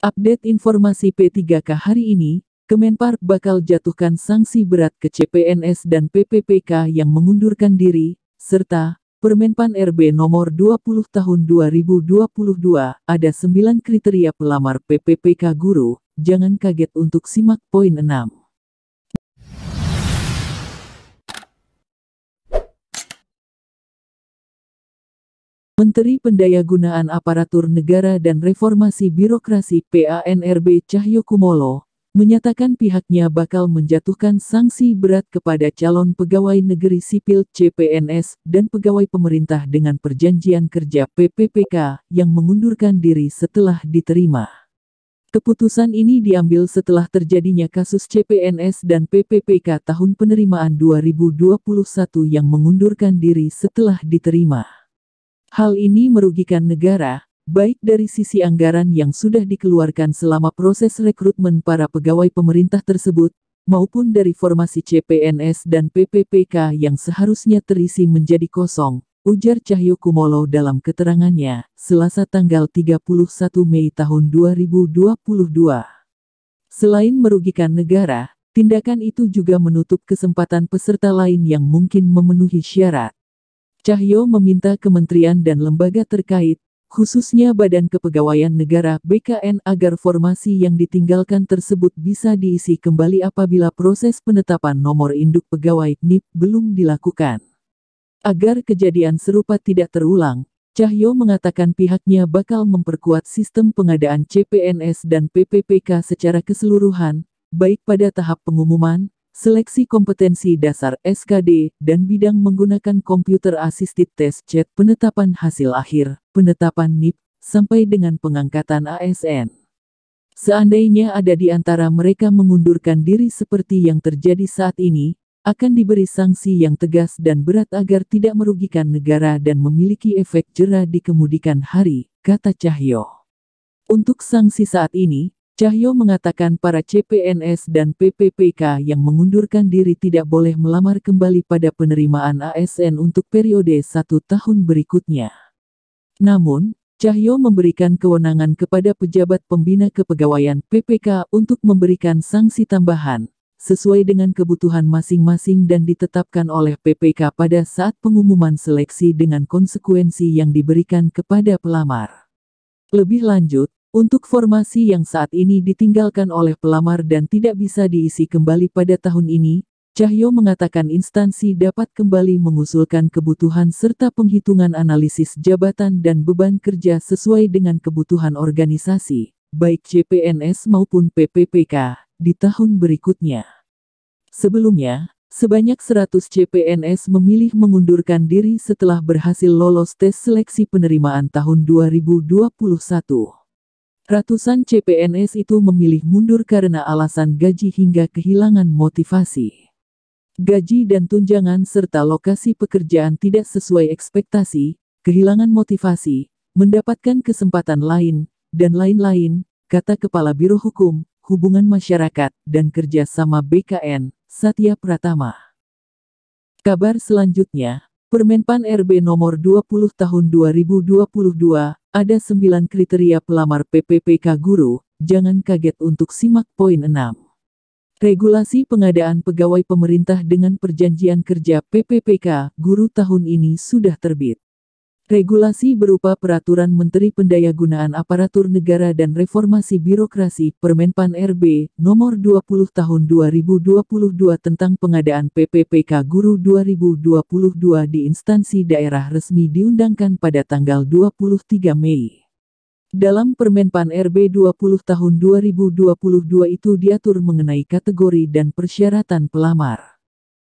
Update informasi P3K hari ini, Kemenpar bakal jatuhkan sanksi berat ke CPNS dan PPPK yang mengundurkan diri, serta Permenpan RB nomor 20 tahun 2022 ada 9 kriteria pelamar PPPK guru, jangan kaget untuk simak poin 6. Menteri Pendayagunaan Aparatur Negara dan Reformasi Birokrasi PANRB Cahyokumolo menyatakan pihaknya bakal menjatuhkan sanksi berat kepada calon pegawai negeri sipil CPNS dan pegawai pemerintah dengan perjanjian kerja PPPK yang mengundurkan diri setelah diterima. Keputusan ini diambil setelah terjadinya kasus CPNS dan PPPK tahun penerimaan 2021 yang mengundurkan diri setelah diterima. Hal ini merugikan negara, baik dari sisi anggaran yang sudah dikeluarkan selama proses rekrutmen para pegawai pemerintah tersebut, maupun dari formasi CPNS dan PPPK yang seharusnya terisi menjadi kosong, ujar Cahyo Kumolo dalam keterangannya, selasa tanggal 31 Mei tahun 2022. Selain merugikan negara, tindakan itu juga menutup kesempatan peserta lain yang mungkin memenuhi syarat. Cahyo meminta kementerian dan lembaga terkait, khususnya Badan Kepegawaian Negara BKN agar formasi yang ditinggalkan tersebut bisa diisi kembali apabila proses penetapan nomor induk pegawai NIP belum dilakukan. Agar kejadian serupa tidak terulang, Cahyo mengatakan pihaknya bakal memperkuat sistem pengadaan CPNS dan PPPK secara keseluruhan, baik pada tahap pengumuman, seleksi kompetensi dasar SKD, dan bidang menggunakan komputer assisted test chat, penetapan hasil akhir, penetapan NIP, sampai dengan pengangkatan ASN. Seandainya ada di antara mereka mengundurkan diri seperti yang terjadi saat ini, akan diberi sanksi yang tegas dan berat agar tidak merugikan negara dan memiliki efek jerah di kemudian hari, kata Cahyo. Untuk sanksi saat ini, Cahyo mengatakan para CPNS dan PPPK yang mengundurkan diri tidak boleh melamar kembali pada penerimaan ASN untuk periode satu tahun berikutnya. Namun, Cahyo memberikan kewenangan kepada pejabat pembina kepegawaian PPK untuk memberikan sanksi tambahan, sesuai dengan kebutuhan masing-masing dan ditetapkan oleh PPK pada saat pengumuman seleksi dengan konsekuensi yang diberikan kepada pelamar. Lebih lanjut, untuk formasi yang saat ini ditinggalkan oleh pelamar dan tidak bisa diisi kembali pada tahun ini, Cahyo mengatakan instansi dapat kembali mengusulkan kebutuhan serta penghitungan analisis jabatan dan beban kerja sesuai dengan kebutuhan organisasi, baik CPNS maupun PPPK, di tahun berikutnya. Sebelumnya, sebanyak 100 CPNS memilih mengundurkan diri setelah berhasil lolos tes seleksi penerimaan tahun 2021. Ratusan CPNS itu memilih mundur karena alasan gaji hingga kehilangan motivasi. Gaji dan tunjangan serta lokasi pekerjaan tidak sesuai ekspektasi, kehilangan motivasi, mendapatkan kesempatan lain, dan lain-lain, kata Kepala Biro Hukum, Hubungan Masyarakat, dan Kerjasama BKN, Satya Pratama. Kabar selanjutnya, Permenpan RB nomor 20 tahun 2022, ada 9 kriteria pelamar PPPK guru, jangan kaget untuk simak poin 6. Regulasi pengadaan pegawai pemerintah dengan perjanjian kerja PPPK guru tahun ini sudah terbit. Regulasi berupa Peraturan Menteri Pendayagunaan Aparatur Negara dan Reformasi Birokrasi, Permenpan RB, Nomor 20 Tahun 2022 tentang pengadaan PPPK Guru 2022 di instansi daerah resmi diundangkan pada tanggal 23 Mei. Dalam Permenpan RB 20 Tahun 2022 itu diatur mengenai kategori dan persyaratan pelamar.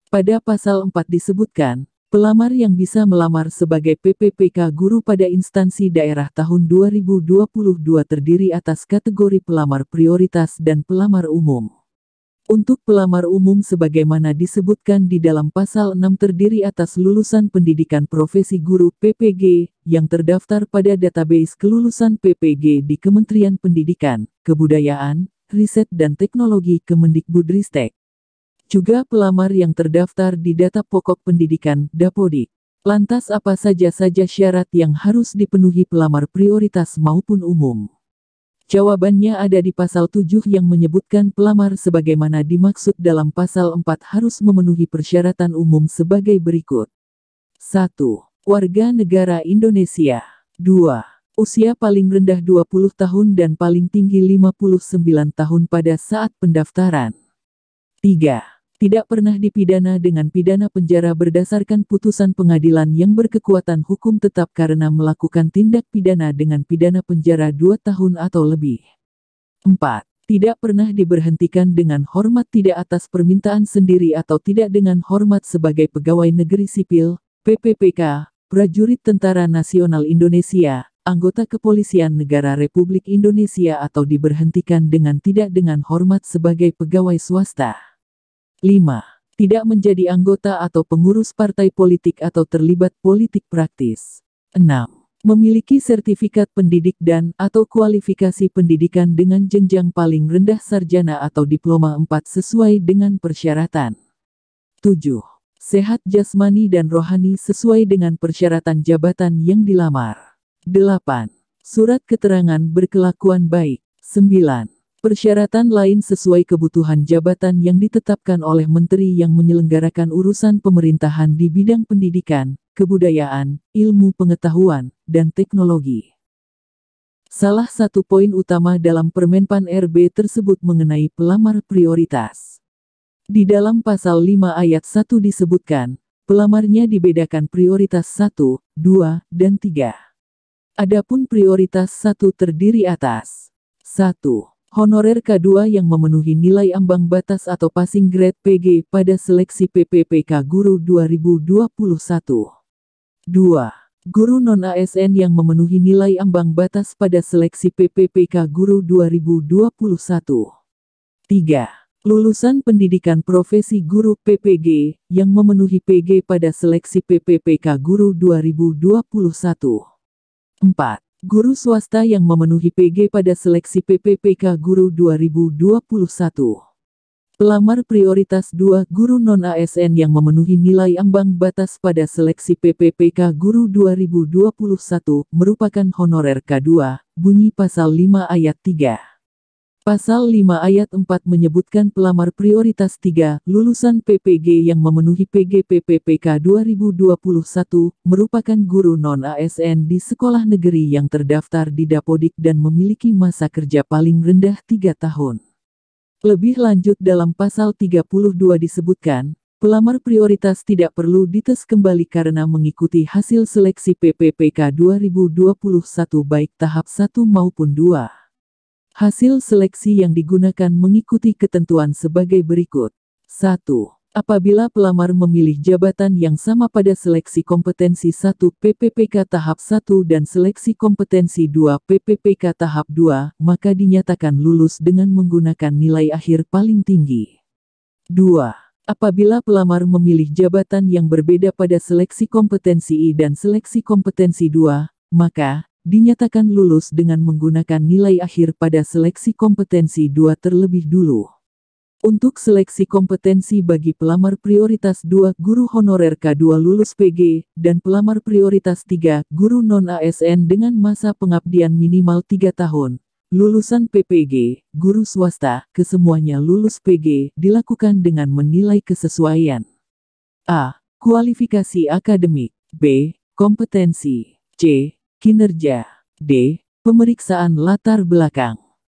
Pada pasal 4 disebutkan, Pelamar yang bisa melamar sebagai PPPK guru pada instansi daerah tahun 2022 terdiri atas kategori pelamar prioritas dan pelamar umum. Untuk pelamar umum sebagaimana disebutkan di dalam pasal 6 terdiri atas lulusan pendidikan profesi guru PPG yang terdaftar pada database kelulusan PPG di Kementerian Pendidikan, Kebudayaan, Riset dan Teknologi Kemendikbudristek juga pelamar yang terdaftar di data pokok pendidikan (Dapodi). Lantas apa saja-saja syarat yang harus dipenuhi pelamar prioritas maupun umum? Jawabannya ada di pasal 7 yang menyebutkan pelamar sebagaimana dimaksud dalam pasal 4 harus memenuhi persyaratan umum sebagai berikut. 1. Warga negara Indonesia. 2 usia paling rendah 20 tahun dan paling tinggi 59 tahun pada saat pendaftaran. 3 tidak pernah dipidana dengan pidana penjara berdasarkan putusan pengadilan yang berkekuatan hukum tetap karena melakukan tindak pidana dengan pidana penjara dua tahun atau lebih. 4. Tidak pernah diberhentikan dengan hormat tidak atas permintaan sendiri atau tidak dengan hormat sebagai pegawai negeri sipil, PPPK, prajurit Tentara Nasional Indonesia, anggota Kepolisian Negara Republik Indonesia atau diberhentikan dengan tidak dengan hormat sebagai pegawai swasta. 5. Tidak menjadi anggota atau pengurus partai politik atau terlibat politik praktis. 6. Memiliki sertifikat pendidik dan atau kualifikasi pendidikan dengan jenjang paling rendah sarjana atau diploma 4 sesuai dengan persyaratan. 7. Sehat jasmani dan rohani sesuai dengan persyaratan jabatan yang dilamar. 8. Surat keterangan berkelakuan baik. 9. Persyaratan lain sesuai kebutuhan jabatan yang ditetapkan oleh menteri yang menyelenggarakan urusan pemerintahan di bidang pendidikan, kebudayaan, ilmu pengetahuan, dan teknologi. Salah satu poin utama dalam Permenpan RB tersebut mengenai pelamar prioritas. Di dalam pasal 5 ayat 1 disebutkan, pelamarnya dibedakan prioritas 1, 2, dan 3. Adapun prioritas 1 terdiri atas 1. Honorer K2 yang memenuhi nilai ambang batas atau passing grade PG pada seleksi PPPK Guru 2021. 2. Guru non-ASN yang memenuhi nilai ambang batas pada seleksi PPPK Guru 2021. 3. Lulusan pendidikan profesi guru PPG yang memenuhi PG pada seleksi PPPK Guru 2021. 4. Guru swasta yang memenuhi PG pada seleksi PPPK Guru 2021. Pelamar prioritas 2 guru non-ASN yang memenuhi nilai ambang batas pada seleksi PPPK Guru 2021 merupakan honorer K2, bunyi pasal 5 ayat 3. Pasal 5 ayat 4 menyebutkan pelamar prioritas 3, lulusan PPG yang memenuhi PGPPPK 2021, merupakan guru non-ASN di sekolah negeri yang terdaftar di Dapodik dan memiliki masa kerja paling rendah 3 tahun. Lebih lanjut dalam pasal 32 disebutkan, Pelamar prioritas tidak perlu dites kembali karena mengikuti hasil seleksi PPPK 2021 baik tahap 1 maupun 2. Hasil seleksi yang digunakan mengikuti ketentuan sebagai berikut. 1. Apabila pelamar memilih jabatan yang sama pada seleksi kompetensi 1 PPPK tahap 1 dan seleksi kompetensi 2 PPPK tahap 2, maka dinyatakan lulus dengan menggunakan nilai akhir paling tinggi. 2. Apabila pelamar memilih jabatan yang berbeda pada seleksi kompetensi I dan seleksi kompetensi 2, maka dinyatakan lulus dengan menggunakan nilai akhir pada seleksi kompetensi dua terlebih dulu. Untuk seleksi kompetensi bagi pelamar prioritas 2 guru honorer K2 lulus PG dan pelamar prioritas 3 guru non-ASN dengan masa pengabdian minimal 3 tahun. Lulusan PPG, guru swasta, kesemuanya lulus PG dilakukan dengan menilai kesesuaian. A. Kualifikasi akademik B. Kompetensi C. Kinerja D. Pemeriksaan latar belakang